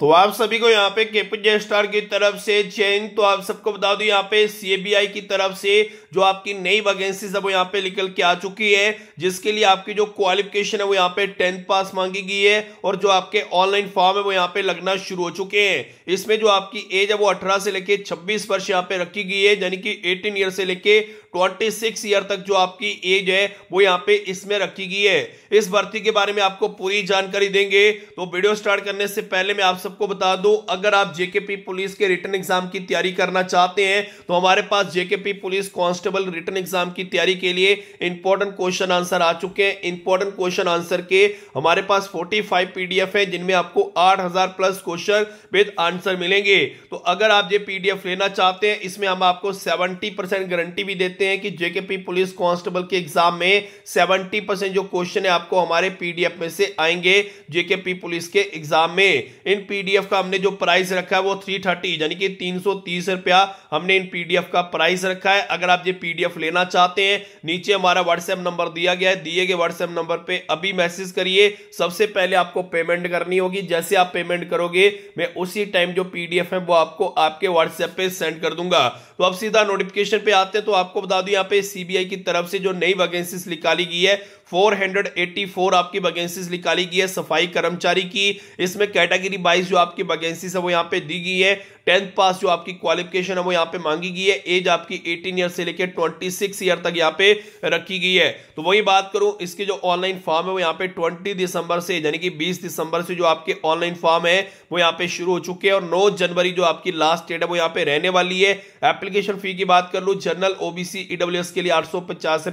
तो आप सभी को यहाँ पे केपीजे स्टार की तरफ से चेंज तो आप सबको बता दो यहाँ पे सीएबीआई की तरफ से जो आपकी नई वैकेंसी सब यहाँ पे निकल के आ चुकी है जिसके लिए आपकी जो क्वालिफिकेशन है वो यहाँ पे टेंथ पास मांगी गई है और जो आपके ऑनलाइन फॉर्म है वो यहाँ पे लगना शुरू हो चुके हैं इसमें जो आपकी एज है वो अठारह से लेकर छब्बीस वर्ष यहाँ पे रखी गई है यानी कि एटीन ईयर से लेके ट्वेंटी सिक्स ईयर तक जो आपकी एज है वो यहाँ पे इसमें रखी गई है इस भर्ती के बारे में आपको पूरी जानकारी देंगे तो वीडियो स्टार्ट करने से पहले मैं आप सब सबको बता दूं अगर आप जेकेपी पुलिस के रिटर्न एग्जाम की तैयारी करना चाहते हैं तो हमारे पास JKP police constable written exam की तैयारी के लिए इंपॉर्टेंट क्वेश्चन आंसर आ चुके हैं इंपॉर्टेंट क्वेश्चन आंसर के हमारे पास 45 पी है जिनमें आपको आठ प्लस क्वेश्चन विद आंसर मिलेंगे तो अगर आप ये पी लेना चाहते हैं इसमें हम आपको सेवेंटी गारंटी भी देते हैं कि जेके पुलिस कॉन्स्टेबल के एग्जाम में सेवेंटी जो क्वेश्चन है आपको हमारे पीडीएफ में से आएंगे जेके पुलिस के एग्जाम में इन पी पीडीएफ का हमने जो प्राइस रखा है वो थ्री थर्टी यानी कि तीन सौ तीस रुपया हमने इन पीडीएफ का प्राइस रखा है अगर आप ये पीडीएफ लेना चाहते हैं नीचे हमारा व्हाट्सएप नंबर दिया गया है दिए गए व्हाट्सएप नंबर पे अभी मैसेज करिए सबसे पहले आपको पेमेंट करनी होगी जैसे आप पेमेंट करोगे मैं उसी टाइम जो पी है वो आपको आपके व्हाट्सएप पर सेंड कर दूंगा तो आप सीधा नोटिफिकेशन पे आते हैं तो आपको बता दूं यहाँ पे सीबीआई की तरफ से जो नई वैकेंसी निकाली गई है 484 आपकी वैकेंसीज निकाली गई है सफाई कर्मचारी की इसमें कैटेगरी वाइज जो आपकी वैकेंसी है वो यहाँ पे दी गई है टेंथ पास जो आपकी क्वालिफिकेशन है वो यहाँ पे मांगी गई है एज आपकी 18 ईयर से लेकर 26 ईयर तक यहाँ पे रखी गई है तो वही बात करूं इसके जो ऑनलाइन फॉर्म है वो यहाँ पे 20 दिसंबर से यानी कि 20 दिसंबर से जो आपके ऑनलाइन फॉर्म है वो यहाँ पे शुरू हो चुके हैं और 9 जनवरी जो आपकी लास्ट डेट है वो यहाँ पे रहने वाली है एप्लीकेशन फी की बात कर लू जनरल ओबीसी ईडब्ल्यू के लिए आठ सौ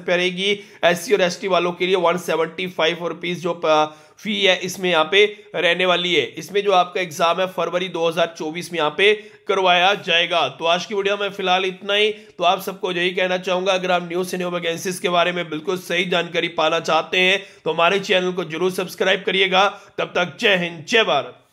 रहेगी एस और एस वालों के लिए वन सेवेंटी जो फी है इसमें यहाँ पे रहने वाली है इसमें जो आपका एग्जाम है फरवरी 2024 में यहाँ पे करवाया जाएगा तो आज की वीडियो में फिलहाल इतना ही तो आप सबको यही कहना चाहूंगा अगर आप न्यू सीनियर वैकेंसीज के बारे में बिल्कुल सही जानकारी पाना चाहते हैं तो हमारे चैनल को जरूर सब्सक्राइब करिएगा तब तक जय हिंद जय भारत